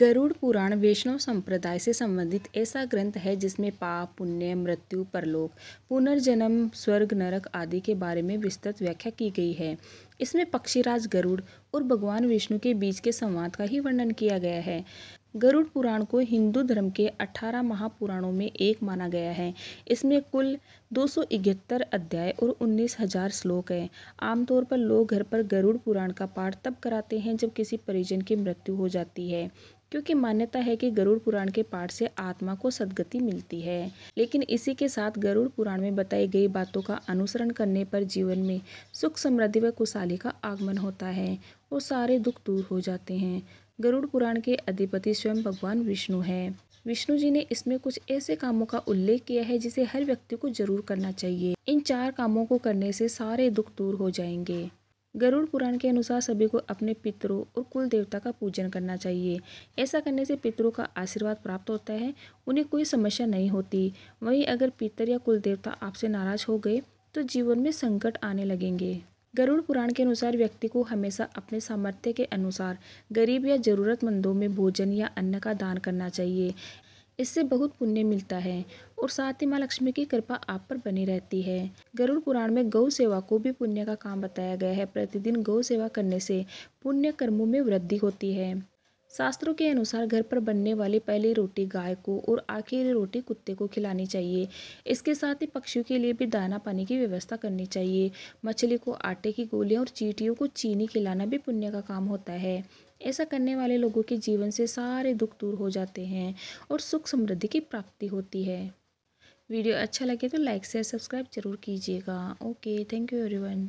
गरुड़ पुराण वैष्णव संप्रदाय से संबंधित ऐसा ग्रंथ है जिसमें पाप पुण्य मृत्यु परलोक पुनर्जन्म स्वर्ग नरक आदि के बारे में विस्तृत व्याख्या की गई है इसमें पक्षीराज गरुड़ और भगवान विष्णु के बीच के संवाद का ही वर्णन किया गया है गरुड़ पुराण को हिंदू धर्म के 18 महापुराणों में एक माना गया है इसमें कुल दो अध्याय और उन्नीस हजार श्लोक हैं आमतौर पर लोग घर पर गरुड़ पुराण का पाठ तब कराते हैं जब किसी परिजन की मृत्यु हो जाती है क्योंकि मान्यता है कि गरुड़ पुराण के पाठ से आत्मा को सदगति मिलती है लेकिन इसी के साथ गरुड़ पुराण में बताई गई बातों का अनुसरण करने पर जीवन में सुख समृद्धि व खुशहाली का आगमन होता है और सारे दुख दूर हो जाते हैं गरुड़ पुराण के अधिपति स्वयं भगवान विष्णु हैं विष्णु जी ने इसमें कुछ ऐसे कामों का उल्लेख किया है जिसे हर व्यक्ति को जरूर करना चाहिए इन चार कामों को करने से सारे दुख दूर हो जाएंगे गरुड़ पुराण के अनुसार सभी को अपने पितरों और कुल देवता का पूजन करना चाहिए ऐसा करने से पितरों का आशीर्वाद प्राप्त होता है उन्हें कोई समस्या नहीं होती वहीं अगर पितर या कुल देवता आपसे नाराज हो गए तो जीवन में संकट आने लगेंगे गरुड़ पुराण के अनुसार व्यक्ति को हमेशा अपने सामर्थ्य के अनुसार गरीब या ज़रूरतमंदों में भोजन या अन्न का दान करना चाहिए इससे बहुत पुण्य मिलता है और साथ ही माँ लक्ष्मी की कृपा आप पर बनी रहती है गरुड़ पुराण में गौ सेवा को भी पुण्य का काम बताया गया है प्रतिदिन गौ सेवा करने से पुण्य कर्मों में वृद्धि होती है शास्त्रों के अनुसार घर पर बनने वाली पहली रोटी गाय को और आखिरी रोटी कुत्ते को खिलानी चाहिए इसके साथ ही पक्षियों के लिए भी दाना पानी की व्यवस्था करनी चाहिए मछली को आटे की गोलियाँ और चीटियों को चीनी खिलाना भी पुण्य का काम होता है ऐसा करने वाले लोगों के जीवन से सारे दुख दूर हो जाते हैं और सुख समृद्धि की प्राप्ति होती है वीडियो अच्छा लगे तो लाइक शेयर सब्सक्राइब जरूर कीजिएगा ओके थैंक यू एवरीवन